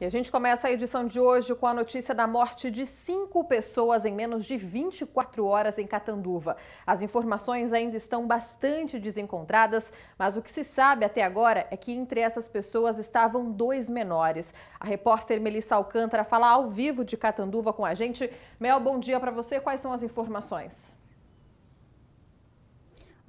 E a gente começa a edição de hoje com a notícia da morte de cinco pessoas em menos de 24 horas em Catanduva. As informações ainda estão bastante desencontradas, mas o que se sabe até agora é que entre essas pessoas estavam dois menores. A repórter Melissa Alcântara fala ao vivo de Catanduva com a gente. Mel, bom dia para você. Quais são as informações?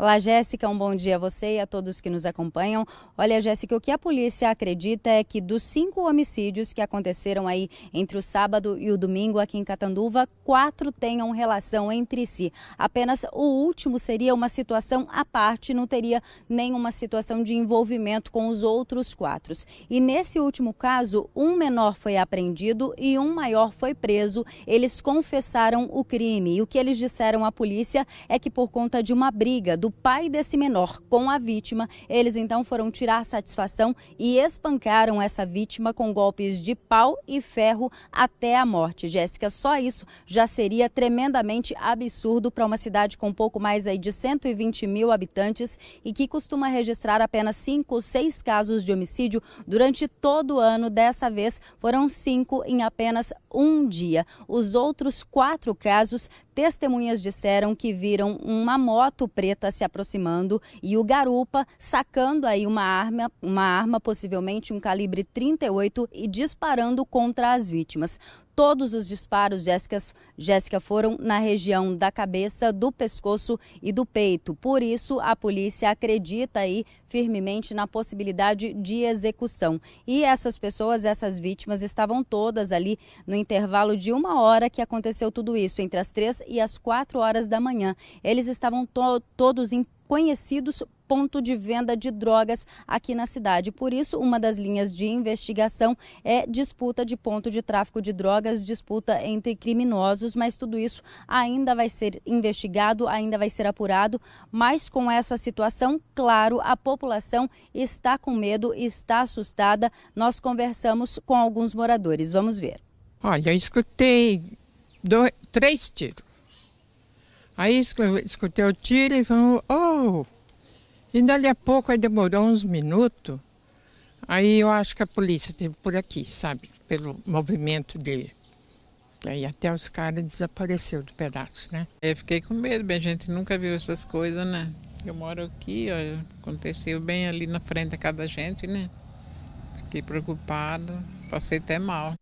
Olá, Jéssica, um bom dia a você e a todos que nos acompanham. Olha, Jéssica, o que a polícia acredita é que dos cinco homicídios que aconteceram aí entre o sábado e o domingo aqui em Catanduva, quatro tenham relação entre si. Apenas o último seria uma situação à parte, não teria nenhuma situação de envolvimento com os outros quatro. E nesse último caso, um menor foi apreendido e um maior foi preso. Eles confessaram o crime e o que eles disseram à polícia é que por conta de uma briga do pai desse menor com a vítima. Eles então foram tirar satisfação e espancaram essa vítima com golpes de pau e ferro até a morte. Jéssica, só isso já seria tremendamente absurdo para uma cidade com pouco mais aí de 120 mil habitantes e que costuma registrar apenas cinco ou seis casos de homicídio durante todo o ano. Dessa vez foram cinco em apenas um dia. Os outros quatro casos, testemunhas disseram que viram uma moto preta se aproximando e o garupa sacando aí uma arma, uma arma possivelmente um calibre 38 e disparando contra as vítimas. Todos os disparos, Jéssica, Jéssica, foram na região da cabeça, do pescoço e do peito. Por isso, a polícia acredita aí firmemente na possibilidade de execução. E essas pessoas, essas vítimas, estavam todas ali no intervalo de uma hora que aconteceu tudo isso, entre as três e as quatro horas da manhã. Eles estavam to todos em conhecidos ponto de venda de drogas aqui na cidade. Por isso, uma das linhas de investigação é disputa de ponto de tráfico de drogas, disputa entre criminosos, mas tudo isso ainda vai ser investigado, ainda vai ser apurado. Mas com essa situação, claro, a população está com medo, está assustada. Nós conversamos com alguns moradores. Vamos ver. Olha, eu escutei dois, três tiros. Aí escutei o tiro e falou, oh! E dali a pouco, aí demorou uns minutos, aí eu acho que a polícia teve por aqui, sabe? Pelo movimento dele. Aí até os caras desapareceram do pedaço, né? Eu fiquei com medo, bem, a gente nunca viu essas coisas, né? Eu moro aqui, ó, aconteceu bem ali na frente de cada gente, né? Fiquei preocupado, passei até mal.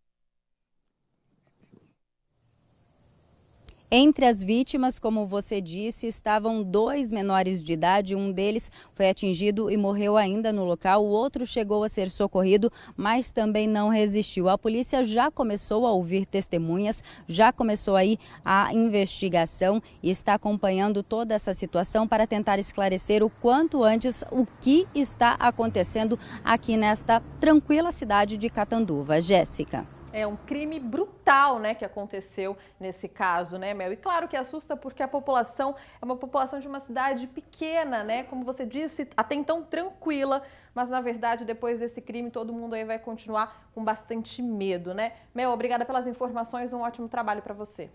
Entre as vítimas, como você disse, estavam dois menores de idade. Um deles foi atingido e morreu ainda no local. O outro chegou a ser socorrido, mas também não resistiu. A polícia já começou a ouvir testemunhas, já começou aí a investigação e está acompanhando toda essa situação para tentar esclarecer o quanto antes o que está acontecendo aqui nesta tranquila cidade de Catanduva. Jéssica. É um crime brutal, né, que aconteceu nesse caso, né, Mel? E claro que assusta porque a população é uma população de uma cidade pequena, né, como você disse, até então tranquila, mas na verdade depois desse crime todo mundo aí vai continuar com bastante medo, né? Mel, obrigada pelas informações, um ótimo trabalho para você.